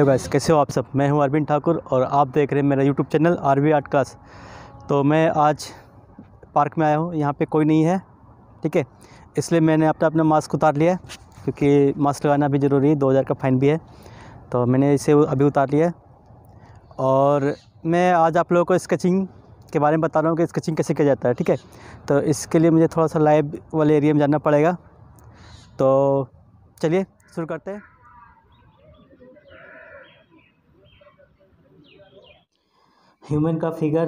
hello guys कैसे हो आप सब मैं हूं अरविंद ठाकुर और आप देख रहे हैं मेरा YouTube channel R V art class तो मैं आज पार्क में आया हूं यहां पे कोई नहीं है ठीक है इसलिए मैंने अपना अपना मास्क उतार लिया है क्योंकि मास्क लगाना भी ज़रूरी है दो हज़ार का फ़ाइन भी है तो मैंने इसे अभी उतार लिया है और मैं आज आप लोगों को स्केचिंग के बारे में बता रहा हूँ कि स्केचिंग कैसे किया जाता है ठीक है तो इसके लिए मुझे थोड़ा सा लाइव वाले एरिया में जाना पड़ेगा तो चलिए शुरू करते हैं ह्यूमन का फिगर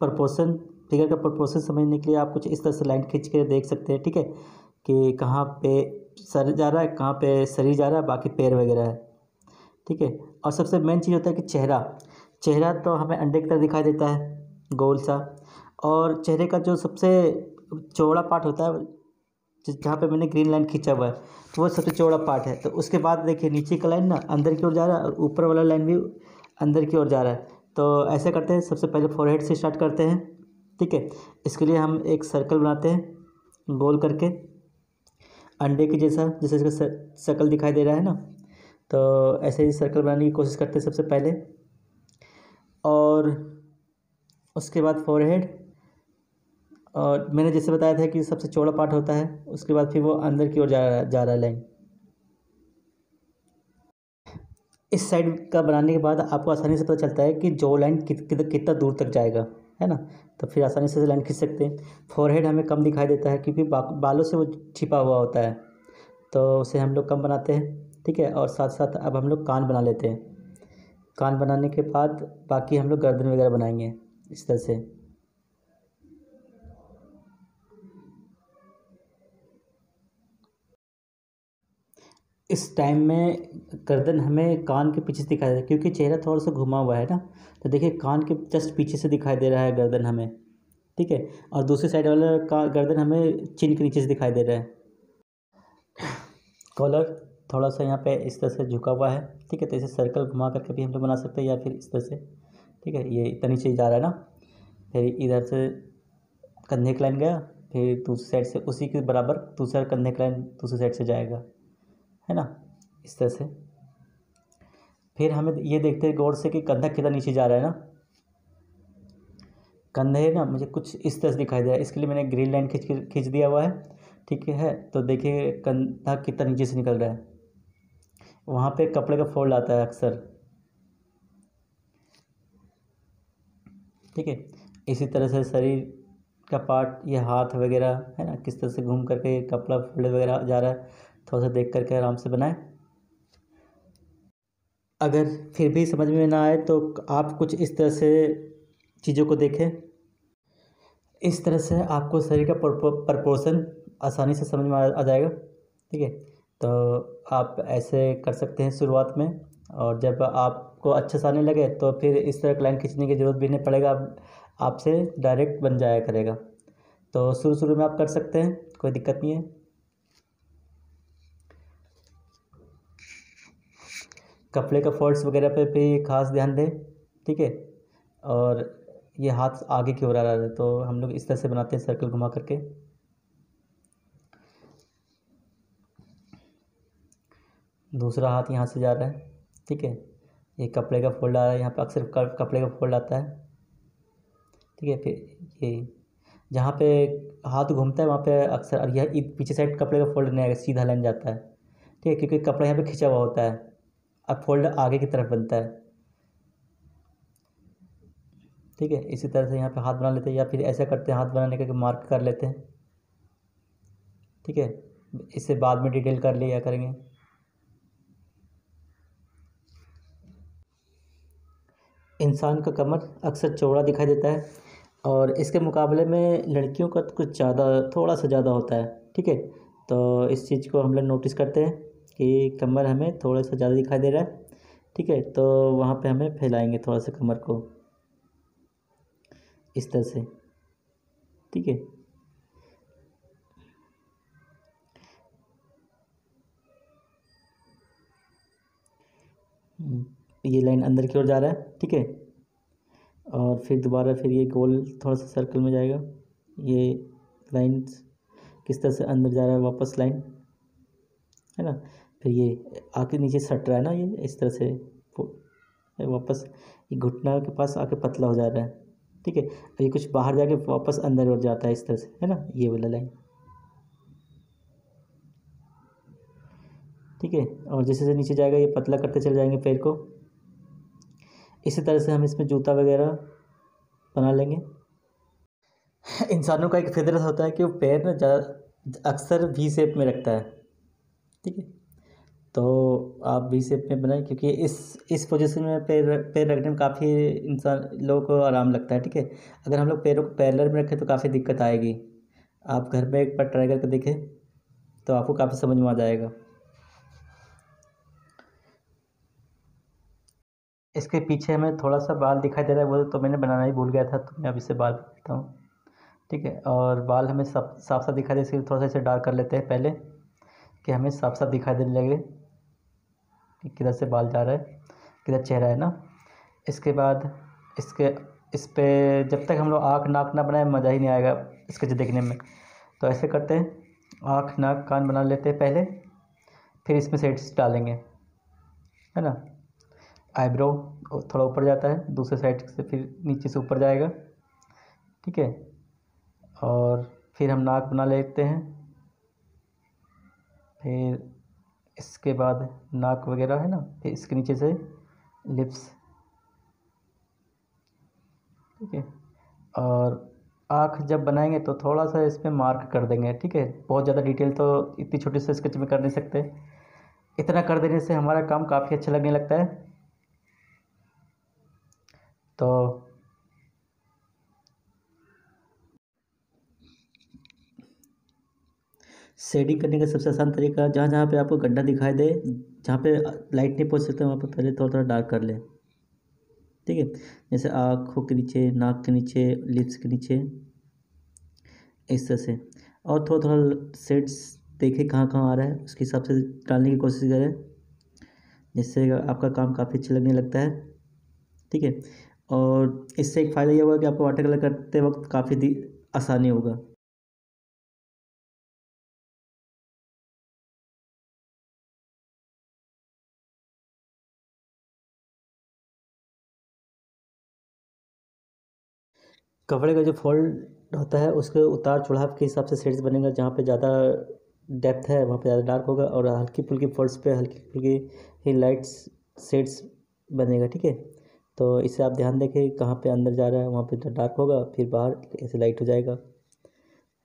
प्रपोर्सन फिगर का प्रपोर्सन समझने के लिए आप कुछ इस तरह से लाइन खींच के देख सकते हैं ठीक है कि कहाँ पे सर जा रहा है कहाँ पे शरीर जा रहा है बाकी पैर वगैरह है ठीक है और सबसे मेन चीज़ होता है कि चेहरा चेहरा तो हमें अंडे की तरह दिखाई देता है गोल सा और चेहरे का जो सबसे चौड़ा पार्ट होता है जहाँ पे मैंने ग्रीन लाइन खींचा हुआ है तो वो सबसे चौड़ा पार्ट है तो उसके बाद देखिए नीचे का लाइन ना अंदर की ओर जा रहा है और ऊपर वाला लाइन भी अंदर की ओर जा रहा है तो ऐसे करते हैं सबसे पहले फोरहेड से स्टार्ट करते हैं ठीक है इसके लिए हम एक सर्कल बनाते हैं गोल करके अंडे के जैसा जैसे इसका सर्कल दिखाई दे रहा है ना तो ऐसे ही सर्कल बनाने की कोशिश करते हैं सबसे पहले और उसके बाद फोरहेड और मैंने जैसे बताया था कि सबसे चौड़ा पार्ट होता है उसके बाद फिर वो अंदर की ओर जा रहा जा रहा है लाइन इस साइड का बनाने के बाद आपको आसानी से पता चलता है कि जो लाइन कितना कित, कि दूर तक जाएगा है ना तो फिर आसानी से लाइन खींच सकते हैं फोरहेड हमें कम दिखाई देता है क्योंकि बा, बालों से वो छिपा हुआ होता है तो उसे हम लोग कम बनाते हैं ठीक है और साथ साथ अब हम लोग कान बना लेते हैं कान बनाने के बाद बाकी हम लोग गर्दन वगैरह बनाएंगे इस तरह से इस टाइम में गर्दन हमें कान के पीछे से दिखाई दे क्योंकि चेहरा थोड़ा सा घुमा हुआ है ना तो देखिए कान के जस्ट पीछे से दिखाई दे रहा है गर्दन हमें ठीक है और दूसरी साइड वाला का गर्दन हमें चिन के नीचे से दिखाई दे रहा है कॉलर थोड़ा सा यहाँ पे इस तरह से झुका हुआ है ठीक है तो इसे सर्कल घुमा करके भी हम लोग बना सकते हैं या फिर इस तरह से ठीक है ये इतना नीचे जा रहा है ना फिर इधर से कंधे की लाइन गया फिर दूसरी साइड से उसी के बराबर दूसरा कंधे की लाइन दूसरी साइड से जाएगा है ना इस तरह से फिर हमें ये देखते हैं गौर से कि कंधा कितना नीचे जा रहा है ना कंधे ना मुझे कुछ इस तरह से दिखाई दे रहा है इसके लिए मैंने ग्रीन लाइन खींच खींच दिया हुआ है ठीक है तो देखिए कंधा कितना नीचे से निकल रहा है वहाँ पे कपड़े का फोल्ड आता है अक्सर ठीक है इसी तरह से शरीर का पार्ट ये हाथ वगैरह है ना किस तरह से घूम करके कपड़ा फोल्ड वगैरह जा रहा है थोड़ा तो सा देख करके आराम से बनाएं अगर फिर भी समझ में ना आए तो आप कुछ इस तरह से चीज़ों को देखें इस तरह से आपको शरीर का प्रपोर्सन आसानी से समझ में आ जाएगा ठीक है तो आप ऐसे कर सकते हैं शुरुआत में और जब आपको अच्छे से आने लगे तो फिर इस तरह लाइन खींचने की ज़रूरत भी नहीं पड़ेगा आपसे डायरेक्ट बन जाया करेगा तो शुरू शुरू में आप कर सकते हैं कोई दिक्कत नहीं है कपड़े का फॉल्ट्स वगैरह पे भी ख़ास ध्यान दें ठीक है और ये हाथ आगे की ओर आ रहा है तो हम लोग इस तरह से बनाते हैं सर्कल घुमा करके दूसरा हाथ यहाँ से जा रहा है ठीक है ये कपड़े का फोल्ड आ रहा है यहाँ पर अक्सर कपड़े का फोल्ड आता है ठीक है फिर ये जहाँ पे हाथ घूमता है वहाँ पे अक्सर और यह पीछे साइड कपड़े का फोल्ड नहीं आएगा सीधा लाइन जाता है ठीक है क्योंकि कपड़ा यहाँ पे खिंचा हुआ होता है अब फोल्डर आगे की तरफ बनता है ठीक है इसी तरह से यहाँ पे हाथ बना लेते हैं या फिर ऐसा करते हैं हाथ बनाने का मार्क कर लेते हैं ठीक है इससे बाद में डिटेल कर लिया करेंगे इंसान का कमर अक्सर चौड़ा दिखाई देता है और इसके मुकाबले में लड़कियों का तो कुछ ज़्यादा थोड़ा सा ज़्यादा होता है ठीक है तो इस चीज़ को हम लोग नोटिस करते हैं कि कमर हमें थोड़ा सा ज़्यादा दिखाई दे रहा है ठीक है तो वहाँ पे हमें फैलाएंगे थोड़ा सा कमर को इस तरह से ठीक है हम्म, ये लाइन अंदर की ओर जा रहा है ठीक है और फिर दोबारा फिर ये गोल थोड़ा सा सर्कल में जाएगा ये लाइन किस तरह से अंदर जा रहा है वापस लाइन है ना फिर तो ये आके नीचे सट रहा है ना ये इस तरह से वापस ये घुटना के पास आके पतला हो जा रहा है ठीक है ये कुछ बाहर जाके वापस अंदर और जाता है इस तरह से है ना ये वाला लाइन ठीक है और जैसे जैसे नीचे जाएगा ये पतला करते चले जाएंगे पैर को इसी तरह से हम इसमें जूता वगैरह बना लेंगे इंसानों का एक फितरत होता है कि वो पैर ना ज़्यादा अक्सर वी शेप में रखता है ठीक है तो आप भी शेप में बनाएँ क्योंकि इस इस पोजीशन में पैर पैर रखने में काफ़ी इंसान लोगों को आराम लगता है ठीक है अगर हम लोग पैरों को पैरलर में रखें तो काफ़ी दिक्कत आएगी आप घर पर एक बार ट्राई करके देखें तो आपको काफ़ी समझ में आ जाएगा इसके पीछे हमें थोड़ा सा बाल दिखाई दे रहा है वो तो मैंने बनाना ही भूल गया था तो मैं अब इसे बाल बनाता हूँ ठीक है और बाल हमें साफ साफ सा दिखाई दे इसलिए थोड़ा सा इसे डार्क कर लेते हैं पहले कि हमें साफ साफ दिखाई देने लगे कि किधर से बाल जा रहा है किधर चेहरा है ना इसके बाद इसके इस पर जब तक हम लोग आँख नाक ना बनाए मज़ा ही नहीं आएगा इसके जो देखने में तो ऐसे करते हैं आँख नाक कान बना लेते हैं पहले फिर इसमें सेट्स डालेंगे है ना आईब्रो थोड़ा ऊपर जाता है दूसरे साइड से फिर नीचे से ऊपर जाएगा ठीक है और फिर हम नाक बना लेते हैं फिर इसके बाद नाक वगैरह है ना फिर इसके नीचे से लिप्स ठीक है और आँख जब बनाएंगे तो थोड़ा सा इस पर मार्क कर देंगे ठीक है बहुत ज़्यादा डिटेल तो इतनी छोटी से स्केच में कर नहीं सकते इतना कर देने से हमारा काम काफ़ी अच्छा लगने लगता है तो शेडिंग करने का सबसे आसान तरीका जहाँ जहाँ पे आपको गड्ढा दिखाई दे जहाँ पे लाइट नहीं पहुँच सकता वहाँ पे पहले थोड़ा थोड़ा डार्क कर लें ठीक है जैसे आँखों के नीचे नाक के नीचे लिप्स के नीचे इस तरह से और थोड़ा थोड़ा सेड्स देखें कहाँ कहाँ आ रहा है उसके हिसाब से डालने की कोशिश करें जिससे आपका काम काफ़ी अच्छा लगने लगता है ठीक है और इससे एक फ़ायदा यह होगा कि आपको वाटर कलर करते वक्त काफ़ी आसानी होगा कपड़े का जो फोल्ड होता है उसके उतार चढ़ाव के हिसाब से शेड्स बनेगा जहाँ पे ज़्यादा डेप्थ है वहाँ पे ज़्यादा डार्क होगा और हल्की फुल्की फोल्ड्स पे हल्की फुल्की ही लाइट शेड्स बनेगा ठीक है तो इसे आप ध्यान देखें कहाँ पे अंदर जा रहा है वहाँ पे डार्क तो होगा फिर बाहर ऐसे लाइट हो जाएगा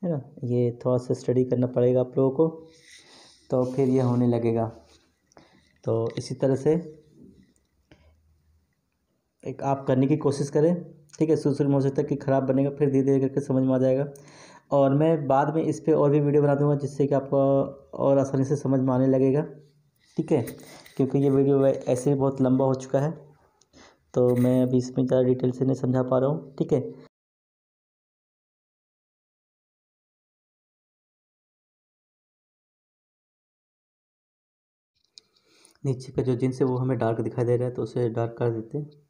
है ना ये थोड़ा सा स्टडी करना पड़ेगा आप लोगों को तो फिर ये होने लगेगा तो इसी तरह से एक आप करने की कोशिश करें ठीक है शुरू शुरू में हो सकता है कि ख़राब बनेगा फिर धीरे धीरे करके समझ में आ जाएगा और मैं बाद में इस पर और भी वीडियो बना दूँगा जिससे कि आपको और आसानी से समझ में आने लगेगा ठीक है क्योंकि ये वीडियो ऐसे ही बहुत लंबा हो चुका है तो मैं अभी इसमें ज़्यादा डिटेल से नहीं समझा पा रहा हूँ ठीक है नीचे का जो जींस है वो हमें डार्क दिखाई दे रहा है तो उसे डार्क कर देते हैं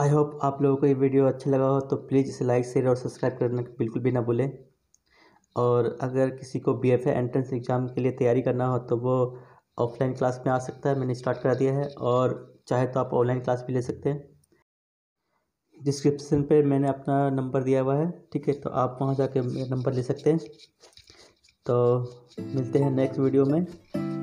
आई होप आप लोगों को ये वीडियो अच्छा लगा हो तो प्लीज़ इसे लाइक शेयर और सब्सक्राइब करना बिल्कुल भी ना भूलें और अगर किसी को बी एफ एंट्रेंस एग्ज़ाम के लिए तैयारी करना हो तो वो ऑफलाइन क्लास में आ सकता है मैंने स्टार्ट करा दिया है और चाहे तो आप ऑनलाइन क्लास भी ले सकते हैं डिस्क्रिप्सन पे मैंने अपना नंबर दिया हुआ है ठीक है तो आप वहाँ जाके मेरा नंबर ले सकते हैं तो मिलते हैं नेक्स्ट वीडियो में